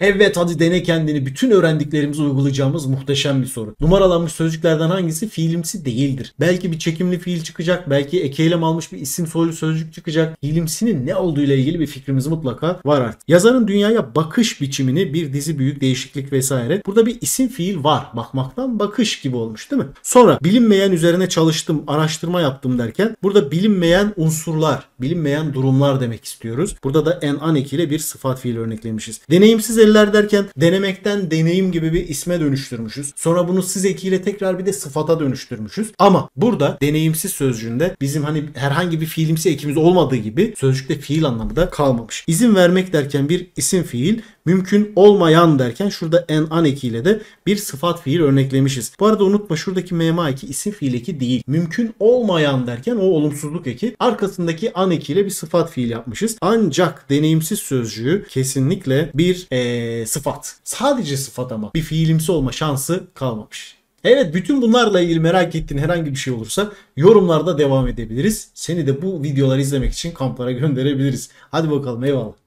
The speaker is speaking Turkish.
Evet hadi dene kendini bütün öğrendiklerimizi uygulayacağımız muhteşem bir soru. Numaralanmış sözcüklerden hangisi fiilimsi değildir? Belki bir çekimli fiil çıkacak, belki ek almış bir isim soylu sözcük çıkacak. Fiilimsinin ne olduğu ile ilgili bir fikrimiz mutlaka var artık. Yazarın dünyaya bakış biçimini bir dizi büyük değişiklik vesaire. Burada bir isim fiil var. Bakmaktan bakış gibi olmuş değil mi? Sonra bilinmeyen üzerine çalıştım, araştırma yaptım derken burada bilinmeyen unsurlar, bilinmeyen durumlar demek istiyoruz. Burada da en an ekiyle bir sıfat fiil örneklemişiz. Deneyimsiz beceriler derken denemekten deneyim gibi bir isme dönüştürmüşüz. Sonra bunu siz ekiyle tekrar bir de sıfata dönüştürmüşüz. Ama burada deneyimsiz sözcüğünde bizim hani herhangi bir fiilimsi ekimiz olmadığı gibi sözcükte fiil anlamı da kalmamış. İzin vermek derken bir isim fiil mümkün olmayan derken şurada en an ekiyle de bir sıfat fiil örneklemişiz. Bu arada unutma şuradaki mema eki isim fiil eki değil. Mümkün olmayan derken o olumsuzluk eki arkasındaki an ekiyle bir sıfat fiil yapmışız. Ancak deneyimsiz sözcüğü kesinlikle bir ee, sıfat. Sadece sıfat ama bir fiilimsi olma şansı kalmamış. Evet bütün bunlarla ilgili merak ettiğin herhangi bir şey olursa yorumlarda devam edebiliriz. Seni de bu videoları izlemek için kamplara gönderebiliriz. Hadi bakalım eyvallah.